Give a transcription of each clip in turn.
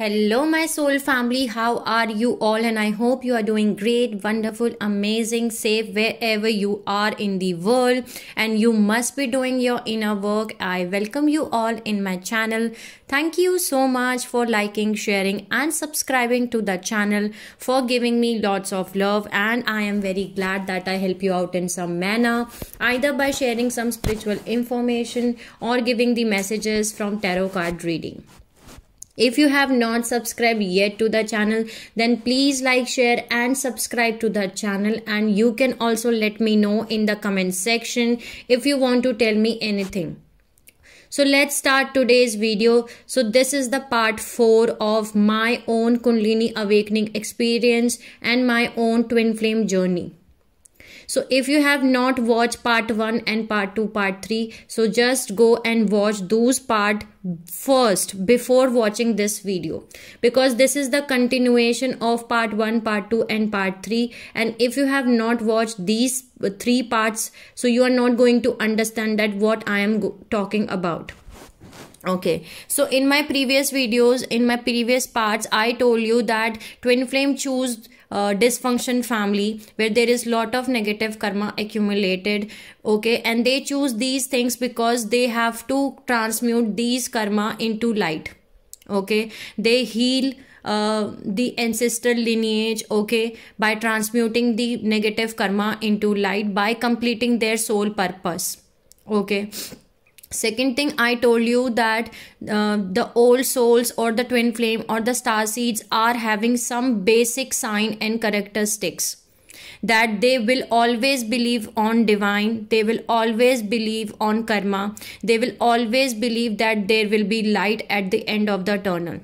Hello, my soul family. How are you all? And I hope you are doing great, wonderful, amazing, safe wherever you are in the world. And you must be doing your inner work. I welcome you all in my channel. Thank you so much for liking, sharing, and subscribing to the channel, for giving me lots of love. And I am very glad that I help you out in some manner, either by sharing some spiritual information or giving the messages from tarot card reading. If you have not subscribed yet to the channel, then please like, share and subscribe to the channel. And you can also let me know in the comment section if you want to tell me anything. So let's start today's video. So this is the part 4 of my own Kundalini awakening experience and my own twin flame journey so if you have not watched part 1 and part 2 part 3 so just go and watch those part first before watching this video because this is the continuation of part 1 part 2 and part 3 and if you have not watched these three parts so you are not going to understand that what i am talking about okay so in my previous videos in my previous parts i told you that twin flame choose uh, dysfunction family where there is lot of negative karma accumulated okay and they choose these things because they have to transmute these karma into light okay they heal uh, the ancestral lineage okay by transmuting the negative karma into light by completing their soul purpose okay second thing i told you that uh, the old souls or the twin flame or the star seeds are having some basic sign and characteristics that they will always believe on divine they will always believe on karma they will always believe that there will be light at the end of the tunnel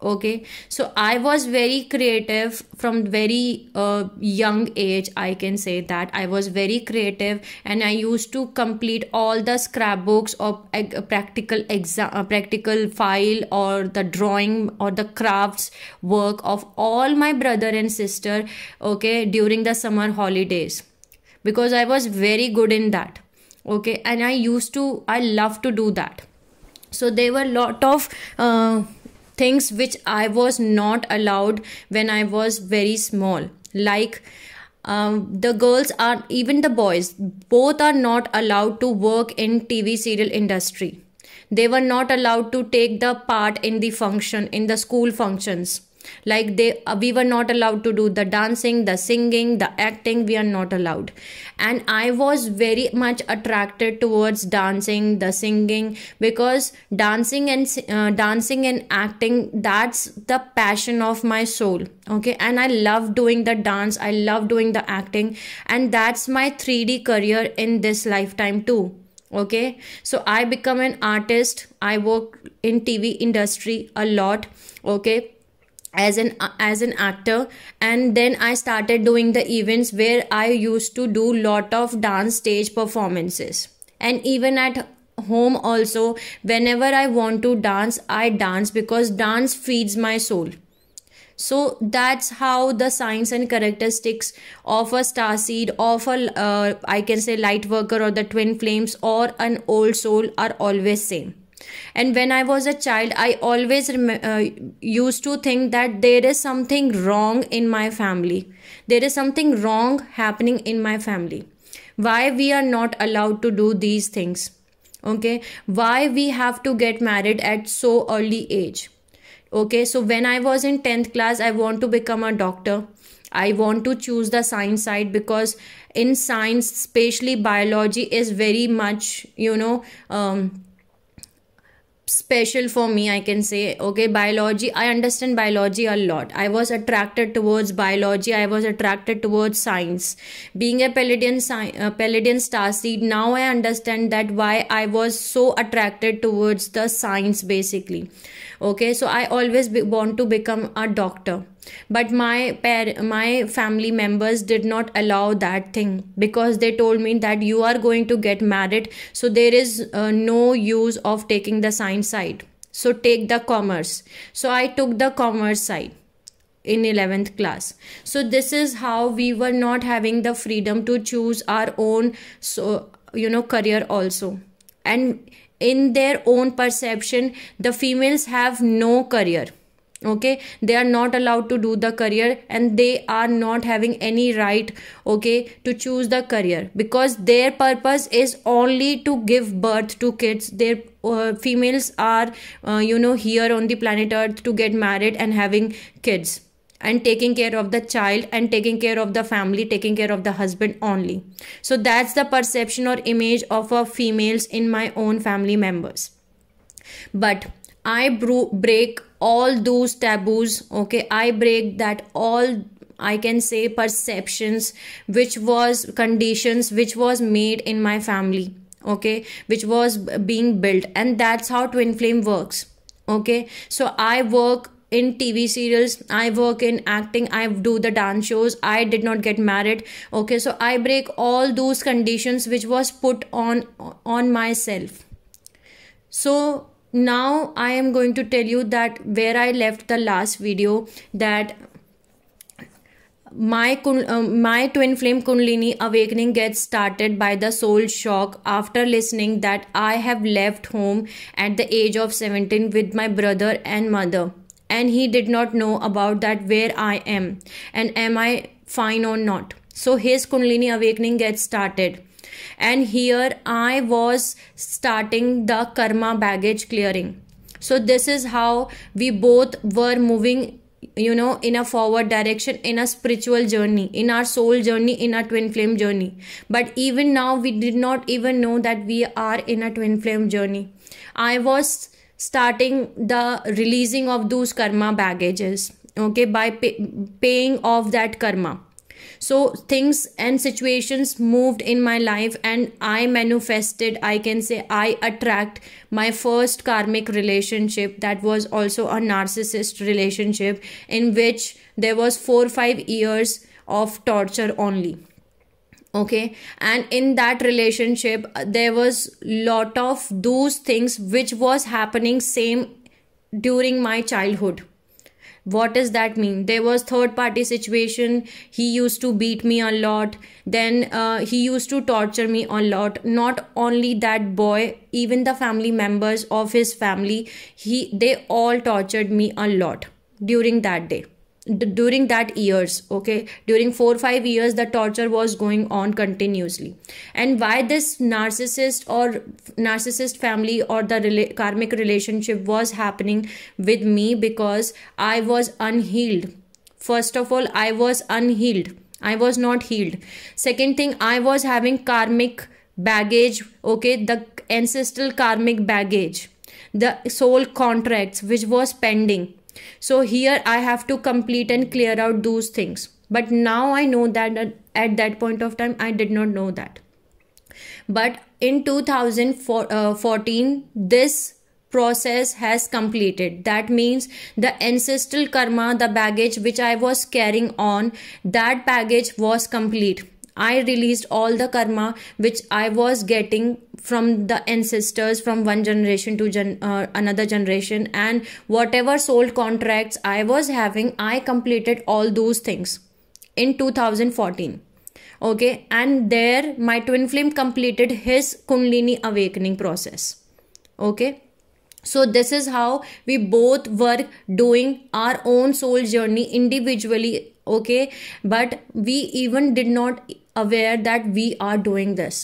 okay so i was very creative from very uh, young age i can say that i was very creative and i used to complete all the scrapbooks or practical exam uh, practical file or the drawing or the crafts work of all my brother and sister okay during the summer holidays because i was very good in that okay and i used to i love to do that so there were lot of uh, things which I was not allowed when I was very small. Like um, the girls are even the boys both are not allowed to work in tv serial industry they were not allowed to take the part in the function in the school functions like they uh, we were not allowed to do the dancing the singing the acting we are not allowed and i was very much attracted towards dancing the singing because dancing and uh, dancing and acting that's the passion of my soul okay and i love doing the dance i love doing the acting and that's my 3d career in this lifetime too okay so i become an artist i work in tv industry a lot okay as an as an actor and then i started doing the events where i used to do lot of dance stage performances and even at home also whenever i want to dance i dance because dance feeds my soul so that's how the signs and characteristics of a star seed of a uh, I can say light worker or the twin flames or an old soul are always same and when i was a child i always rem- uh, used to think that there is something wrong in my family there is something wrong happening in my family why we are not allowed to do these things okay why we have to get married at so early age okay so when i was in 10th class i want to become a doctor i want to choose the science side because in science especially biology is very much you know um, special for me i can say okay biology i understand biology a lot i was attracted towards biology i was attracted towards science being a palladian uh, palladian star seed now i understand that why i was so attracted towards the science basically okay so i always want to become a doctor but my par- my family members did not allow that thing because they told me that you are going to get married so there is uh, no use of taking the science side so take the commerce so i took the commerce side in 11th class so this is how we were not having the freedom to choose our own so you know career also and in their own perception the females have no career okay they are not allowed to do the career and they are not having any right okay to choose the career because their purpose is only to give birth to kids their uh, females are uh, you know here on the planet earth to get married and having kids and taking care of the child and taking care of the family taking care of the husband only so that's the perception or image of a uh, females in my own family members but I bro- break all those taboos. Okay, I break that all I can say perceptions which was conditions which was made in my family. Okay, which was being built, and that's how Twin Flame works. Okay, so I work in TV serials, I work in acting, I do the dance shows, I did not get married. Okay, so I break all those conditions which was put on on myself. So now i am going to tell you that where i left the last video that my uh, my twin flame kundalini awakening gets started by the soul shock after listening that i have left home at the age of 17 with my brother and mother and he did not know about that where i am and am i fine or not so his kundalini awakening gets started and here i was starting the karma baggage clearing so this is how we both were moving you know in a forward direction in a spiritual journey in our soul journey in our twin flame journey but even now we did not even know that we are in a twin flame journey i was starting the releasing of those karma baggages okay by pay, paying off that karma so things and situations moved in my life and i manifested i can say i attract my first karmic relationship that was also a narcissist relationship in which there was 4 5 years of torture only okay and in that relationship there was lot of those things which was happening same during my childhood what does that mean there was third party situation he used to beat me a lot then uh, he used to torture me a lot not only that boy even the family members of his family he they all tortured me a lot during that day during that years okay during 4 5 years the torture was going on continuously and why this narcissist or narcissist family or the rela karmic relationship was happening with me because i was unhealed first of all i was unhealed i was not healed second thing i was having karmic baggage okay the ancestral karmic baggage the soul contracts which was pending so here I have to complete and clear out those things. But now I know that at that point of time, I did not know that. But in 2014, uh, this process has completed that means the ancestral karma the baggage which i was carrying on that baggage was complete I released all the karma which I was getting from the ancestors from one generation to gen- uh, another generation and whatever soul contracts I was having I completed all those things in 2014 okay and there my twin flame completed his kundalini awakening process okay so this is how we both were doing our own soul journey individually okay but we even did not aware that we are doing this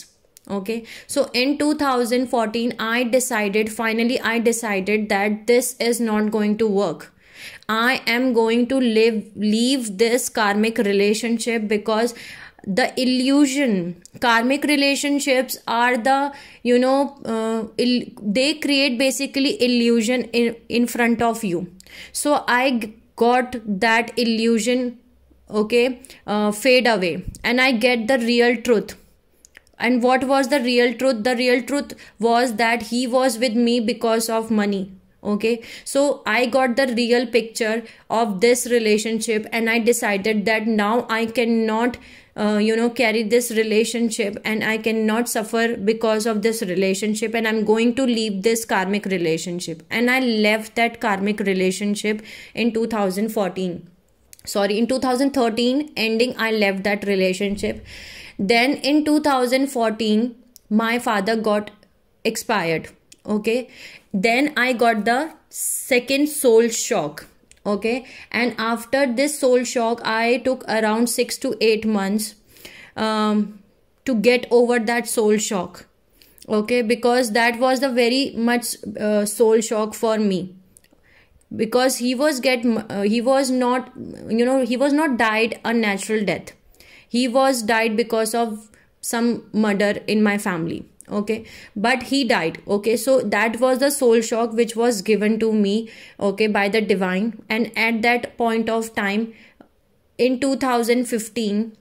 okay so in 2014 i decided finally i decided that this is not going to work i am going to live leave this karmic relationship because the illusion karmic relationships are the you know uh, they create basically illusion in, in front of you so i got that illusion okay uh, fade away and i get the real truth and what was the real truth the real truth was that he was with me because of money okay so i got the real picture of this relationship and i decided that now i cannot uh, you know carry this relationship and i cannot suffer because of this relationship and i'm going to leave this karmic relationship and i left that karmic relationship in 2014 sorry in 2013 ending i left that relationship then in 2014 my father got expired okay then i got the second soul shock okay and after this soul shock i took around 6 to 8 months um, to get over that soul shock okay because that was the very much uh, soul shock for me because he was get uh, he was not you know he was not died a natural death he was died because of some murder in my family okay but he died okay so that was the soul shock which was given to me okay by the divine and at that point of time in 2015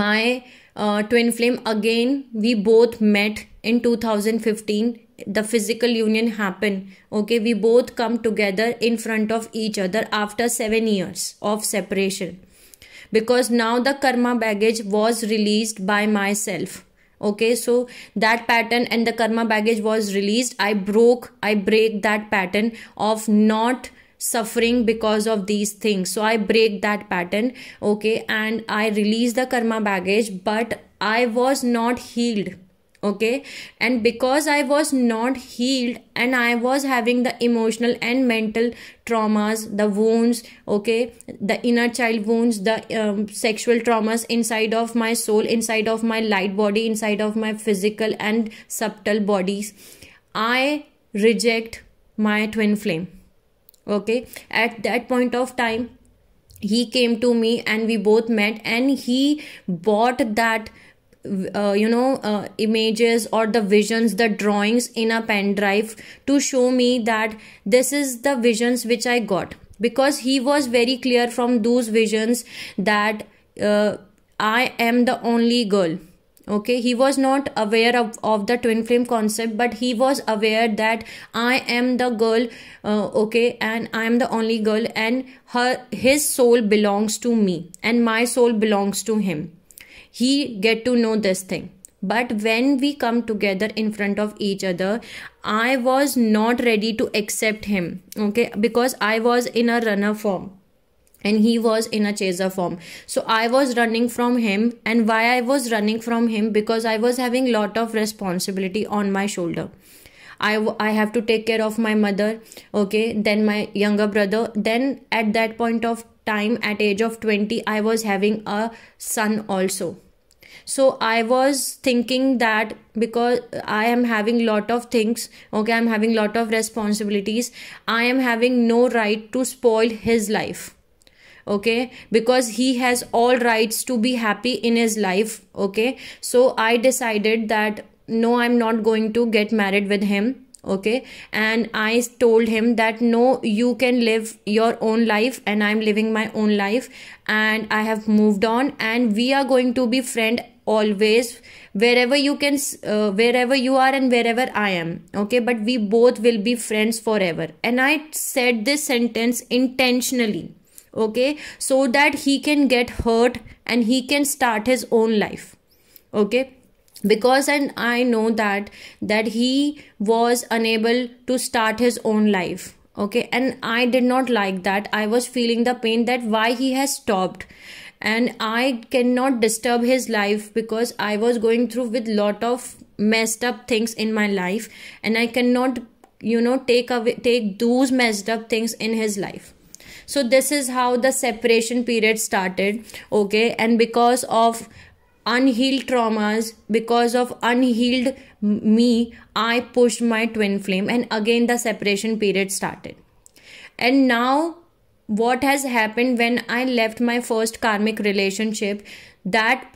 my uh, twin flame again we both met in 2015 the physical union happen okay we both come together in front of each other after 7 years of separation because now the karma baggage was released by myself okay so that pattern and the karma baggage was released i broke i break that pattern of not suffering because of these things so i break that pattern okay and i release the karma baggage but i was not healed okay and because i was not healed and i was having the emotional and mental traumas the wounds okay the inner child wounds the um, sexual traumas inside of my soul inside of my light body inside of my physical and subtle bodies i reject my twin flame okay at that point of time he came to me and we both met and he bought that uh, you know uh, images or the visions the drawings in a pen drive to show me that this is the visions which i got because he was very clear from those visions that uh, i am the only girl okay he was not aware of, of the twin flame concept but he was aware that i am the girl uh, okay and i am the only girl and her his soul belongs to me and my soul belongs to him he get to know this thing but when we come together in front of each other i was not ready to accept him okay because i was in a runner form and he was in a chaser form so i was running from him and why i was running from him because i was having lot of responsibility on my shoulder I, I have to take care of my mother okay then my younger brother then at that point of time at age of 20 i was having a son also so i was thinking that because i am having lot of things okay i'm having lot of responsibilities i am having no right to spoil his life okay because he has all rights to be happy in his life okay so i decided that no i'm not going to get married with him okay and i told him that no you can live your own life and i'm living my own life and i have moved on and we are going to be friend always wherever you can uh, wherever you are and wherever i am okay but we both will be friends forever and i said this sentence intentionally okay so that he can get hurt and he can start his own life okay because and i know that that he was unable to start his own life okay and i did not like that i was feeling the pain that why he has stopped and i cannot disturb his life because i was going through with lot of messed up things in my life and i cannot you know take away take those messed up things in his life so this is how the separation period started okay and because of unhealed traumas because of unhealed me i pushed my twin flame and again the separation period started and now what has happened when i left my first karmic relationship that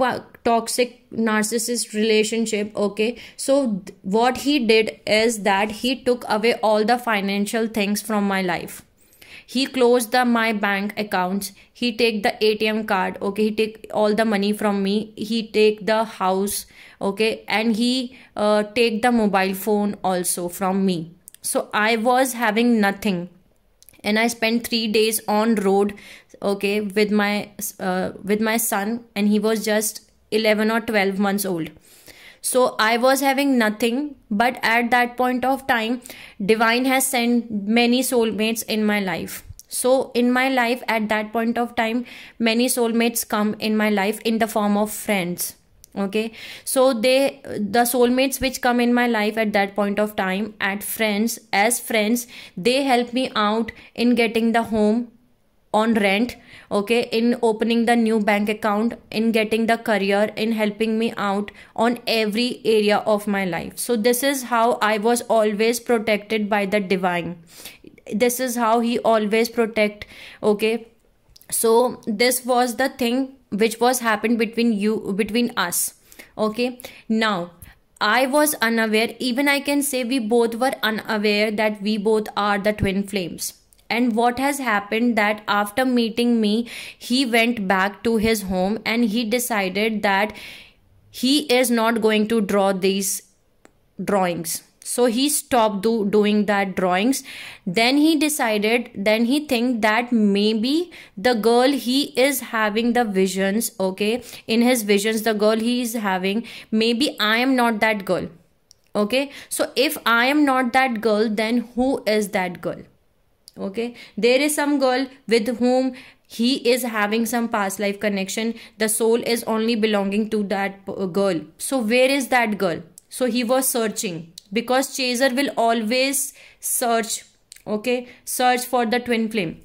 toxic narcissist relationship okay so what he did is that he took away all the financial things from my life he closed the my bank accounts he take the atm card okay he take all the money from me he take the house okay and he uh, take the mobile phone also from me so i was having nothing and i spent 3 days on road okay with my uh, with my son and he was just 11 or 12 months old so I was having nothing, but at that point of time, divine has sent many soulmates in my life. So in my life at that point of time, many soulmates come in my life in the form of friends okay so they the soulmates which come in my life at that point of time at friends as friends they help me out in getting the home on rent okay in opening the new bank account in getting the career in helping me out on every area of my life so this is how i was always protected by the divine this is how he always protect okay so this was the thing which was happened between you between us okay now I was unaware, even I can say we both were unaware that we both are the twin flames and what has happened that after meeting me he went back to his home and he decided that he is not going to draw these drawings so he stopped do, doing that drawings then he decided then he think that maybe the girl he is having the visions okay in his visions the girl he is having maybe i am not that girl okay so if i am not that girl then who is that girl okay there is some girl with whom he is having some past life connection the soul is only belonging to that uh, girl so where is that girl so he was searching because chaser will always search okay search for the twin flame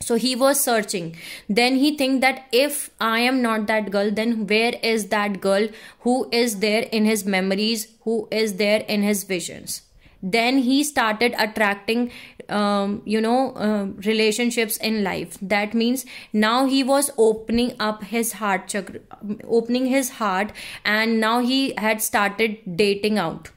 so he was searching then he think that if i am not that girl then where is that girl who is there in his memories who is there in his visions then he started attracting um, you know uh, relationships in life that means now he was opening up his heart chakra opening his heart and now he had started dating out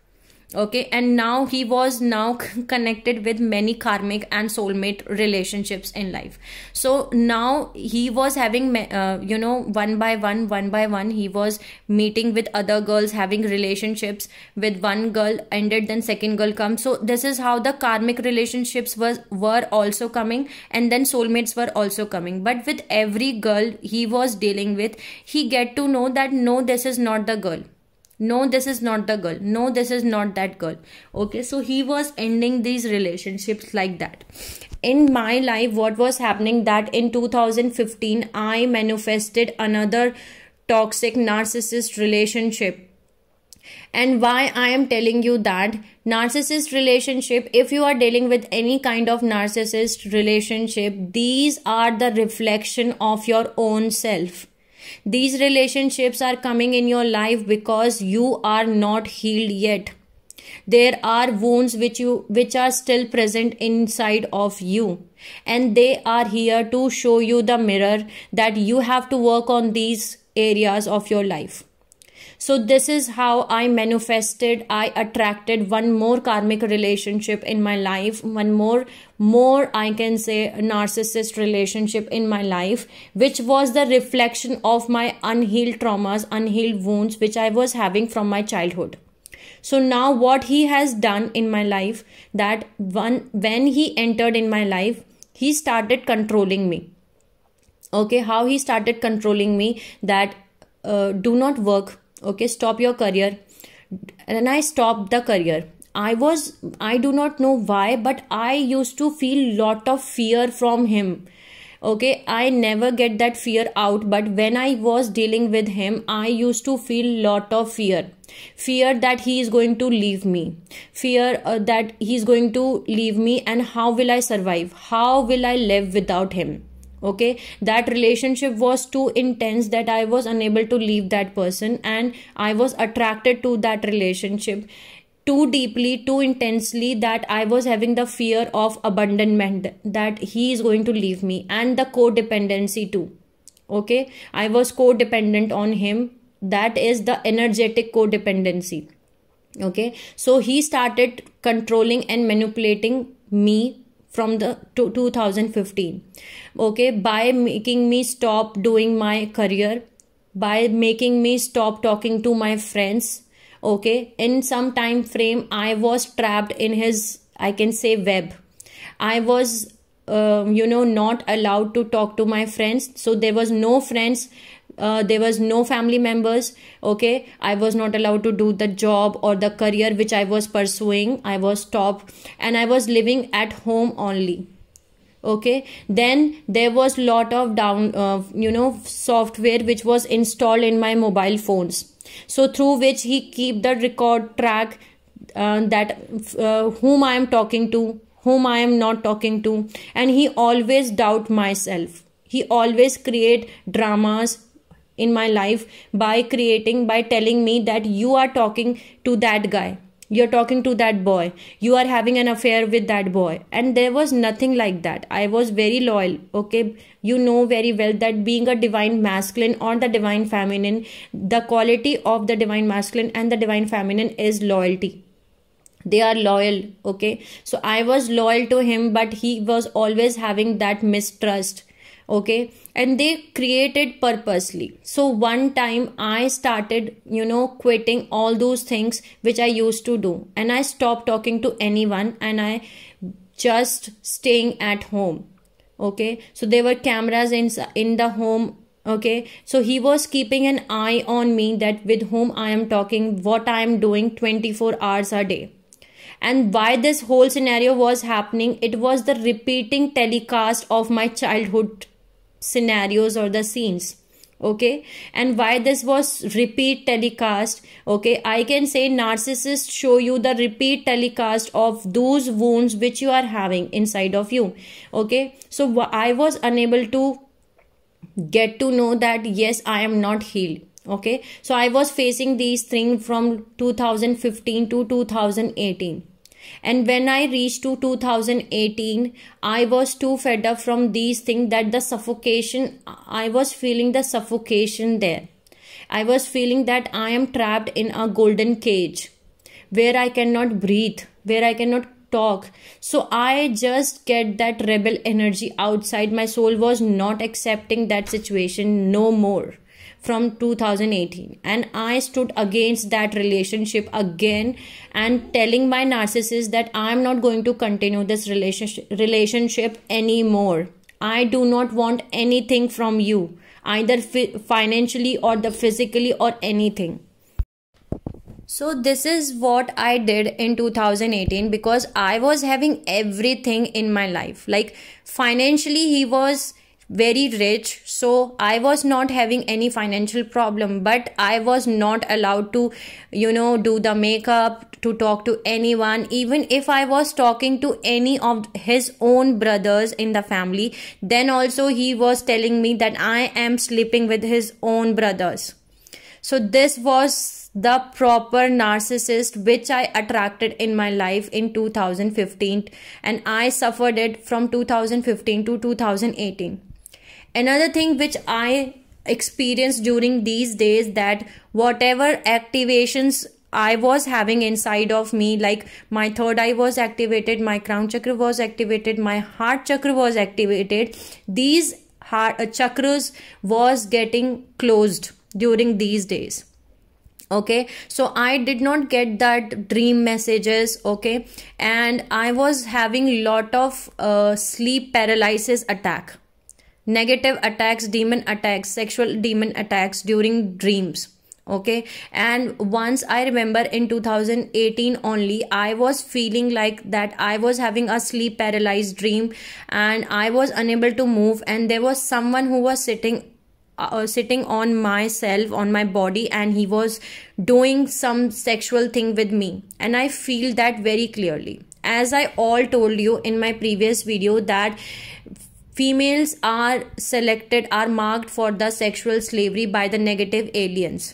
okay and now he was now connected with many karmic and soulmate relationships in life so now he was having uh, you know one by one one by one he was meeting with other girls having relationships with one girl ended then second girl comes so this is how the karmic relationships was were also coming and then soulmates were also coming but with every girl he was dealing with he get to know that no this is not the girl no this is not the girl no this is not that girl okay so he was ending these relationships like that in my life what was happening that in 2015 i manifested another toxic narcissist relationship and why i am telling you that narcissist relationship if you are dealing with any kind of narcissist relationship these are the reflection of your own self these relationships are coming in your life because you are not healed yet. There are wounds which you which are still present inside of you and they are here to show you the mirror that you have to work on these areas of your life. So, this is how I manifested, I attracted one more karmic relationship in my life, one more, more I can say, narcissist relationship in my life, which was the reflection of my unhealed traumas, unhealed wounds, which I was having from my childhood so now what he has done in my life that one when he entered in my life he started controlling me okay how he started controlling me that uh, do not work okay stop your career and i stopped the career i was i do not know why but i used to feel lot of fear from him okay i never get that fear out but when i was dealing with him i used to feel lot of fear fear that he is going to leave me fear uh, that he is going to leave me and how will i survive how will i live without him okay that relationship was too intense that i was unable to leave that person and i was attracted to that relationship too deeply too intensely that i was having the fear of abandonment that he is going to leave me and the codependency too okay i was codependent on him that is the energetic codependency okay so he started controlling and manipulating me from the to 2015 okay by making me stop doing my career by making me stop talking to my friends okay in some time frame i was trapped in his i can say web i was um, you know not allowed to talk to my friends so there was no friends uh, there was no family members okay i was not allowed to do the job or the career which i was pursuing i was stopped and i was living at home only okay then there was lot of down uh, you know software which was installed in my mobile phones so through which he keep the record track uh, that uh, whom i am talking to whom i am not talking to and he always doubt myself he always create dramas in my life by creating, by telling me that you are talking to that guy. You're talking to that boy. You are having an affair with that boy. And there was nothing like that. I was very loyal. Okay. You know very well that being a divine masculine or the divine feminine, the quality of the divine masculine and the divine feminine is loyalty they are loyal okay so i was loyal to him but he was always having that mistrust okay and they created purposely so one time i started you know quitting all those things which i used to do and i stopped talking to anyone and i just staying at home okay so there were cameras in in the home okay so he was keeping an eye on me that with whom i am talking what i am doing 24 hours a day and why this whole scenario was happening it was the repeating telecast of my childhood scenarios or the scenes okay and why this was repeat telecast okay i can say narcissist show you the repeat telecast of those wounds which you are having inside of you okay so i was unable to get to know that yes i am not healed okay so i was facing these things from 2015 to 2018 and when I reached to 2018, I was too fed up from these things that the suffocation, I was feeling the suffocation there. I was feeling that I am trapped in a golden cage where I cannot breathe, where I cannot talk. So I just get that rebel energy outside. My soul was not accepting that situation no more from 2018 and i stood against that relationship again and telling my narcissist that i'm not going to continue this relationship relationship anymore i do not want anything from you either financially or the physically or anything so this is what i did in 2018 because i was having everything in my life like financially he was very rich so i was not having any financial problem but i was not allowed to you know do the makeup to talk to anyone even if i was talking to any of his own brothers in the family then also he was telling me that i am sleeping with his own brothers so this was the proper narcissist which i attracted in my life in 2015 and i suffered it from 2015 to 2018 another thing which i experienced during these days that whatever activations I was having inside of me, like my third eye was activated, my crown chakra was activated, my heart chakra was activated. These heart uh, chakras was getting closed during these days. Okay, so I did not get that dream messages. Okay, and I was having lot of uh, sleep paralysis attack negative attacks demon attacks sexual demon attacks during dreams okay and once i remember in 2018 only i was feeling like that i was having a sleep paralyzed dream and i was unable to move and there was someone who was sitting uh, sitting on myself on my body and he was doing some sexual thing with me and i feel that very clearly as i all told you in my previous video that females are selected are marked for the sexual slavery by the negative aliens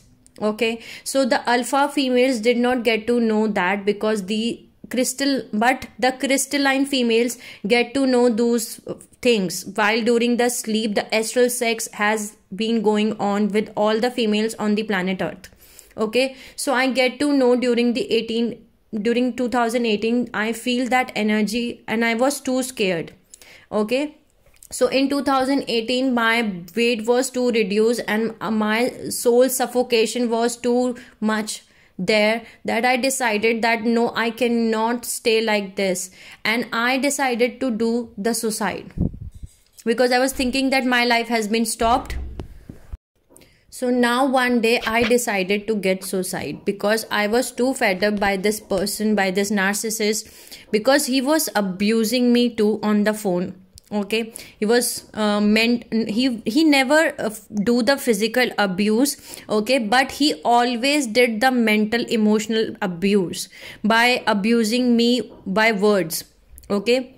okay so the alpha females did not get to know that because the crystal but the crystalline females get to know those things while during the sleep the astral sex has been going on with all the females on the planet earth okay so i get to know during the 18 during 2018 i feel that energy and i was too scared okay so in 2018 my weight was to reduce, and my soul suffocation was too much there that i decided that no i cannot stay like this and i decided to do the suicide because i was thinking that my life has been stopped so now one day I decided to get suicide because I was too fed up by this person, by this narcissist, because he was abusing me too on the phone okay he was uh, meant he he never uh, do the physical abuse okay but he always did the mental emotional abuse by abusing me by words okay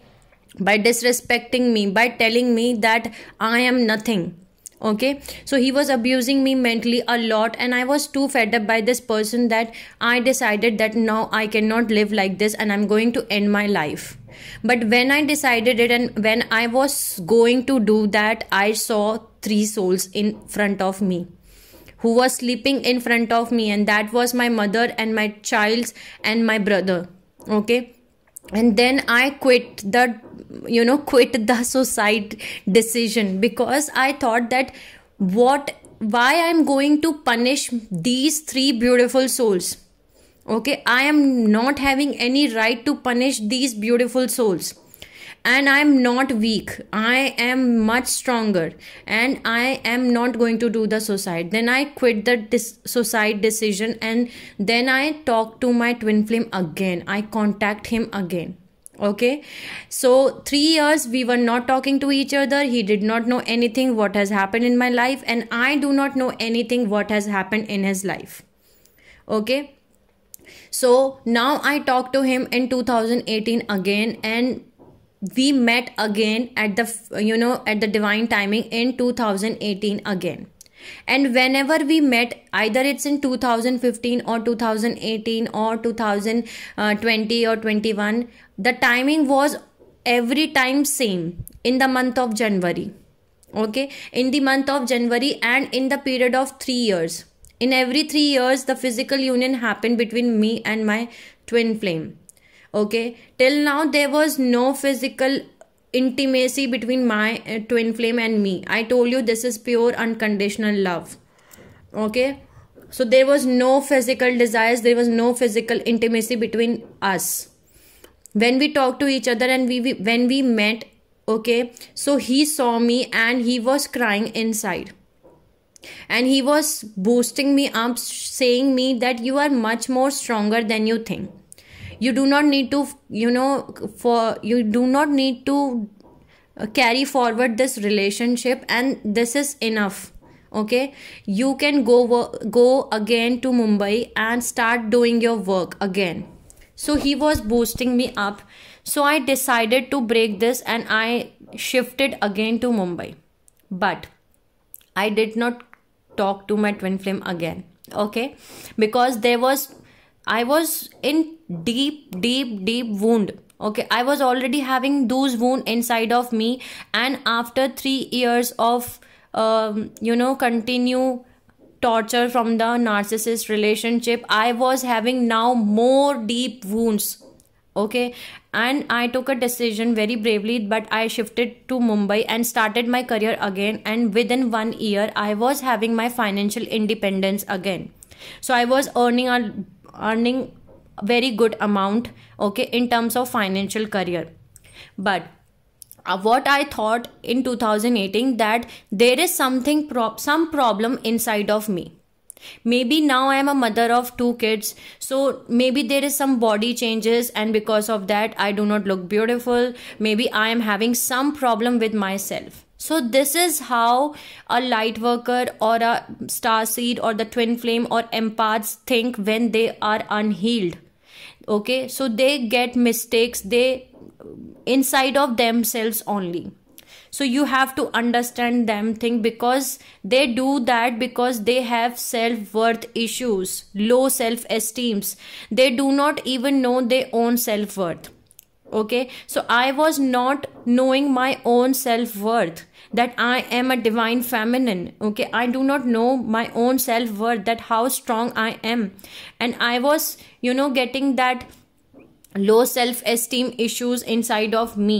by disrespecting me by telling me that i am nothing okay so he was abusing me mentally a lot and i was too fed up by this person that i decided that now i cannot live like this and i'm going to end my life but when I decided it and when I was going to do that, I saw three souls in front of me who was sleeping in front of me, and that was my mother and my child's and my brother. Okay and then i quit the you know quit the suicide decision because i thought that what why i'm going to punish these three beautiful souls Okay, I am not having any right to punish these beautiful souls. And I am not weak. I am much stronger. And I am not going to do the suicide. Then I quit the dis- suicide decision. And then I talk to my twin flame again. I contact him again okay so 3 years we were not talking to each other he did not know anything what has happened in my life and i do not know anything what has happened in his life okay so now I talked to him in 2018 again and we met again at the you know at the divine timing in 2018 again and whenever we met either it's in 2015 or 2018 or 2020 or 21 the timing was every time same in the month of january okay in the month of january and in the period of 3 years in every three years, the physical union happened between me and my twin flame. Okay, till now, there was no physical intimacy between my uh, twin flame and me. I told you this is pure unconditional love. Okay, so there was no physical desires, there was no physical intimacy between us. When we talked to each other and we, we when we met, okay, so he saw me and he was crying inside and he was boosting me up saying me that you are much more stronger than you think you do not need to you know for you do not need to uh, carry forward this relationship and this is enough okay you can go go again to mumbai and start doing your work again so he was boosting me up so i decided to break this and i shifted again to mumbai but i did not talk to my twin flame again okay because there was i was in deep deep deep wound okay i was already having those wound inside of me and after 3 years of um, you know continue torture from the narcissist relationship i was having now more deep wounds okay and i took a decision very bravely but i shifted to mumbai and started my career again and within one year i was having my financial independence again so i was earning a earning very good amount okay in terms of financial career but uh, what i thought in 2018 that there is something prop some problem inside of me maybe now i am a mother of two kids so maybe there is some body changes and because of that i do not look beautiful maybe i am having some problem with myself so this is how a light worker or a star seed or the twin flame or empaths think when they are unhealed okay so they get mistakes they inside of themselves only so you have to understand them thing because they do that because they have self-worth issues low self-esteems they do not even know their own self-worth okay so i was not knowing my own self-worth that i am a divine feminine okay i do not know my own self-worth that how strong i am and i was you know getting that low self-esteem issues inside of me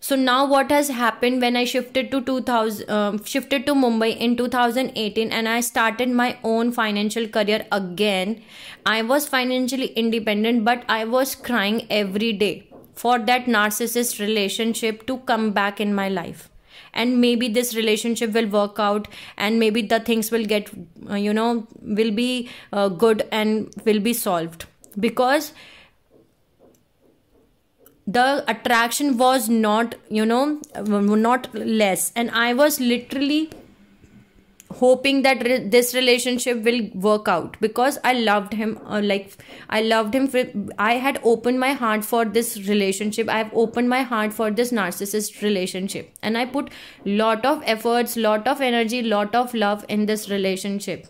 so now what has happened when I shifted to 2000 uh, um, shifted to Mumbai in 2018 and I started my own financial career again. I was financially independent but I was crying every day for that narcissist relationship to come back in my life. And maybe this relationship will work out and maybe the things will get uh, you know will be uh, good and will be solved because the attraction was not you know not less and i was literally hoping that re this relationship will work out because i loved him uh, like i loved him for, i had opened my heart for this relationship i have opened my heart for this narcissist relationship and i put lot of efforts lot of energy lot of love in this relationship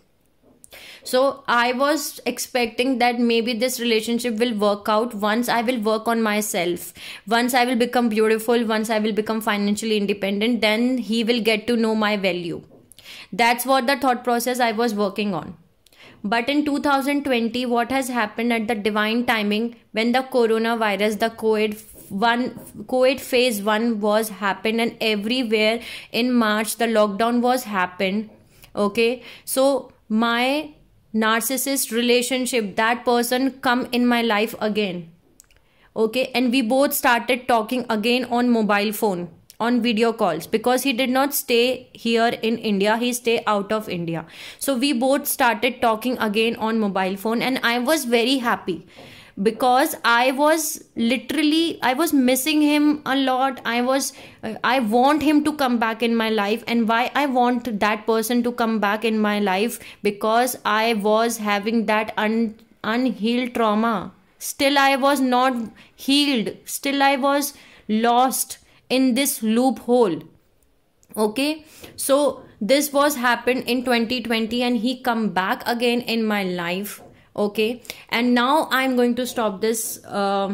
so i was expecting that maybe this relationship will work out once i will work on myself once i will become beautiful once i will become financially independent then he will get to know my value that's what the thought process i was working on but in 2020 what has happened at the divine timing when the coronavirus the covid one covid phase 1 was happened and everywhere in march the lockdown was happened okay so my narcissist relationship that person come in my life again okay and we both started talking again on mobile phone on video calls because he did not stay here in india he stay out of india so we both started talking again on mobile phone and i was very happy because i was literally i was missing him a lot i was i want him to come back in my life and why i want that person to come back in my life because i was having that un, unhealed trauma still i was not healed still i was lost in this loophole okay so this was happened in 2020 and he come back again in my life okay and now i'm going to stop this uh,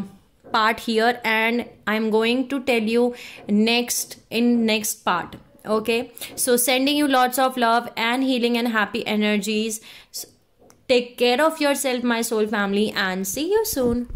part here and i'm going to tell you next in next part okay so sending you lots of love and healing and happy energies take care of yourself my soul family and see you soon